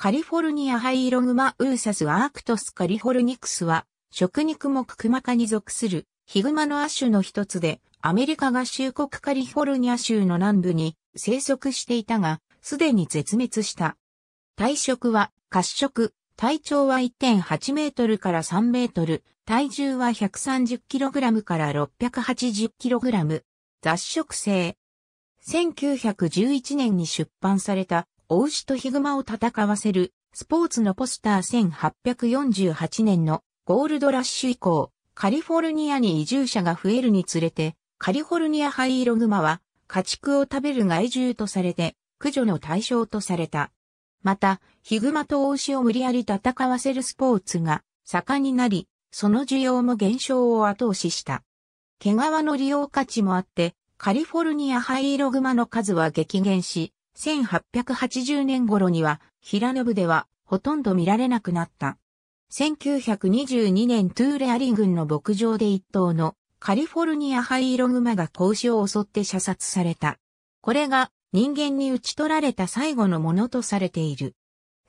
カリフォルニアハイログマウーサスアークトスカリフォルニクスは、食肉目クマ科に属するヒグマの亜種の一つで、アメリカ合衆国カリフォルニア州の南部に生息していたが、すでに絶滅した。体色は褐色、体長は1.8メートルから3メートル、体重は1 3 0ラムから6 8 0ラム、雑食性。1911年に出版されたお牛とヒグマを戦わせる、スポーツのポスター1848年のゴールドラッシュ以降、カリフォルニアに移住者が増えるにつれて、カリフォルニアハイイログマは家畜を食べる害獣とされて、駆除の対象とされた。また、ヒグマとオ牛を無理やり戦わせるスポーツが盛んになり、その需要も減少を後押しした。毛皮の利用価値もあって、カリフォルニアハイイログマの数は激減し、1880年頃には、平野部では、ほとんど見られなくなった。1922年トゥーレアリ軍の牧場で一頭のカリフォルニアハイイログマが子を襲って射殺された。これが人間に打ち取られた最後のものとされている。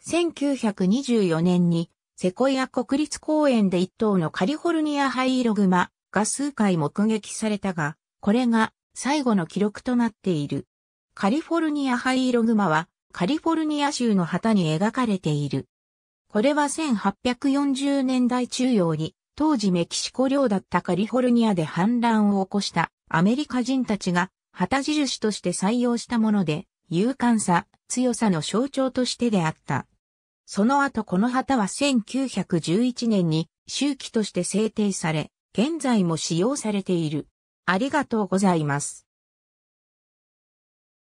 1924年にセコイア国立公園で一頭のカリフォルニアハイイログマが数回目撃されたが、これが最後の記録となっている。カリフォルニア灰色マはカリフォルニア州の旗に描かれている。これは1840年代中央に当時メキシコ領だったカリフォルニアで反乱を起こしたアメリカ人たちが旗印として採用したもので勇敢さ、強さの象徴としてであった。その後この旗は1911年に周期として制定され、現在も使用されている。ありがとうございます。